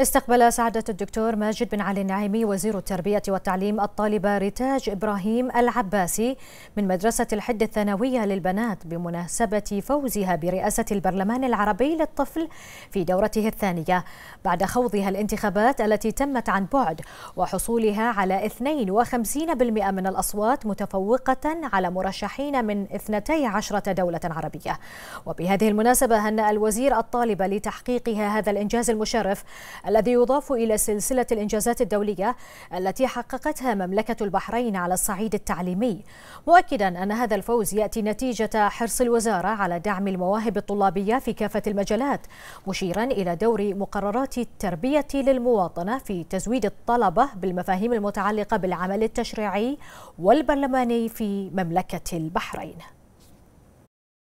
استقبل سعادة الدكتور ماجد بن علي النعيمي وزير التربية والتعليم الطالبة ريتاج إبراهيم العباسي من مدرسة الحد الثانوية للبنات بمناسبة فوزها برئاسة البرلمان العربي للطفل في دورته الثانية بعد خوضها الانتخابات التي تمت عن بعد وحصولها على 52% من الأصوات متفوقة على مرشحين من 12 دولة عربية وبهذه المناسبة هنأ الوزير الطالبة لتحقيقها هذا الإنجاز المشرف الذي يضاف إلى سلسلة الإنجازات الدولية التي حققتها مملكة البحرين على الصعيد التعليمي مؤكدا أن هذا الفوز يأتي نتيجة حرص الوزارة على دعم المواهب الطلابية في كافة المجالات مشيرا إلى دور مقررات التربية للمواطنة في تزويد الطلبة بالمفاهيم المتعلقة بالعمل التشريعي والبرلماني في مملكة البحرين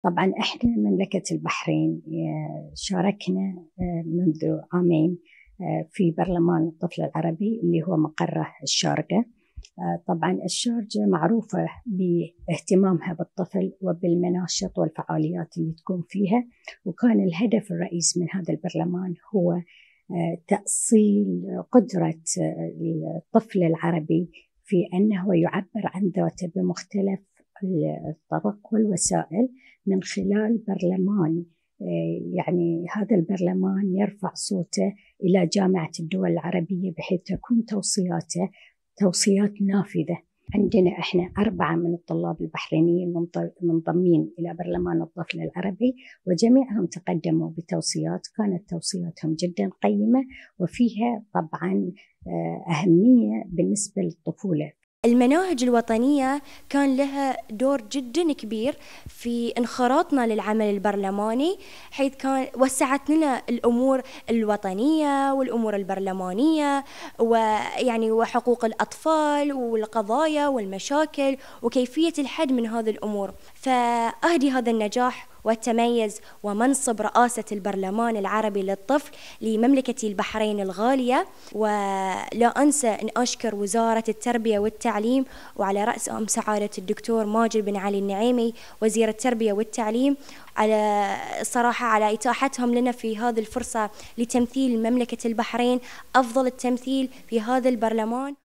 طبعا احنا مملكه البحرين آه، شاركنا آه، منذ عامين آه، في برلمان الطفل العربي اللي هو مقره الشارقة آه، طبعا الشارقة معروفة باهتمامها بالطفل وبالمناشط والفعاليات اللي تكون فيها وكان الهدف الرئيس من هذا البرلمان هو آه، تأصيل قدرة الطفل العربي في أنه يعبر عن ذاته بمختلف الطرق والوسائل من خلال برلمان إيه، يعني هذا البرلمان يرفع صوته إلى جامعة الدول العربية بحيث تكون توصياته توصيات نافذة عندنا احنا أربعة من الطلاب البحرينيين منضمين إلى برلمان الطفل العربي وجميعهم تقدموا بتوصيات كانت توصياتهم جدا قيمة وفيها طبعا آه، أهمية بالنسبة للطفولة المناهج الوطنية كان لها دور جدا كبير في انخراطنا للعمل البرلماني حيث كان وسعت لنا الأمور الوطنية والأمور البرلمانية ويعني وحقوق الأطفال والقضايا والمشاكل وكيفية الحد من هذه الأمور فأهدي هذا النجاح والتميز ومنصب رئاسة البرلمان العربي للطفل لمملكة البحرين الغالية ولا أنسى أن أشكر وزارة التربية والتعليم وعلى رأسهم سعادة الدكتور ماجد بن علي النعيمي وزير التربية والتعليم على الصراحة على إتاحتهم لنا في هذه الفرصة لتمثيل مملكة البحرين أفضل التمثيل في هذا البرلمان